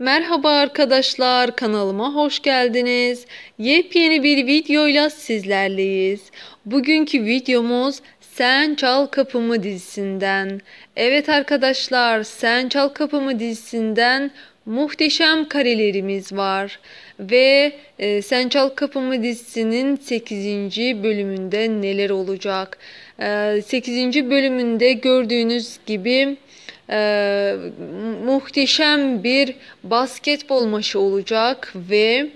Merhaba arkadaşlar kanalıma hoş geldiniz. Yepyeni bir videoyla sizlerleyiz. Bugünkü videomuz Sen Çal Kapımı dizisinden. Evet arkadaşlar Sen Çal Kapımı dizisinden muhteşem karelerimiz var ve e, Sen Çal Kapımı dizisinin 8. bölümünde neler olacak? E, 8. bölümünde gördüğünüz gibi e, muhteşem bir basketbol maçı olacak ve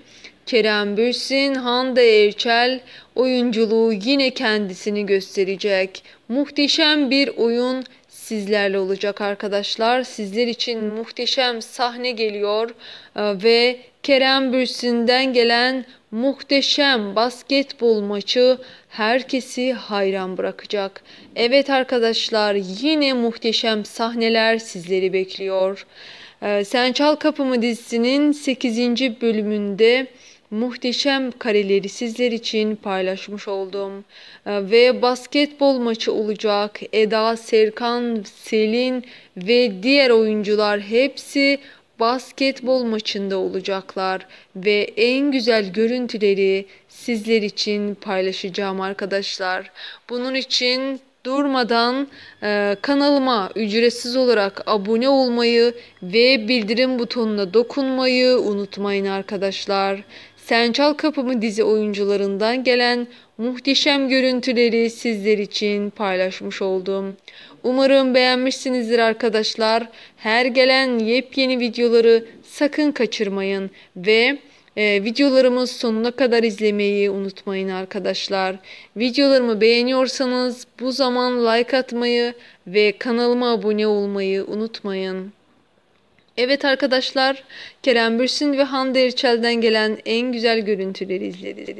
Kerem Bürsin, Hande Erçel oyunculuğu yine kendisini gösterecek. Muhteşem bir oyun sizlerle olacak arkadaşlar. Sizler için muhteşem sahne geliyor ee, ve Kerem Bürsin'den gelen muhteşem basketbol maçı herkesi hayran bırakacak. Evet arkadaşlar yine muhteşem sahneler sizleri bekliyor. Ee, Sen Çal Kapımı dizisinin 8. bölümünde muhteşem kareleri sizler için paylaşmış oldum. Ee, ve basketbol maçı olacak. Eda, Serkan, Selin ve diğer oyuncular hepsi basketbol maçında olacaklar ve en güzel görüntüleri sizler için paylaşacağım arkadaşlar. Bunun için durmadan e, kanalıma ücretsiz olarak abone olmayı ve bildirim butonuna dokunmayı unutmayın arkadaşlar. Sençal Kapımı dizi oyuncularından gelen muhteşem görüntüleri sizler için paylaşmış oldum. Umarım beğenmişsinizdir arkadaşlar. Her gelen yepyeni videoları sakın kaçırmayın ve e, videolarımı sonuna kadar izlemeyi unutmayın arkadaşlar. Videolarımı beğeniyorsanız bu zaman like atmayı ve kanalıma abone olmayı unutmayın. Evet arkadaşlar, Kerem Bürsin ve Hande Erçel'den gelen en güzel görüntüleri izlediniz.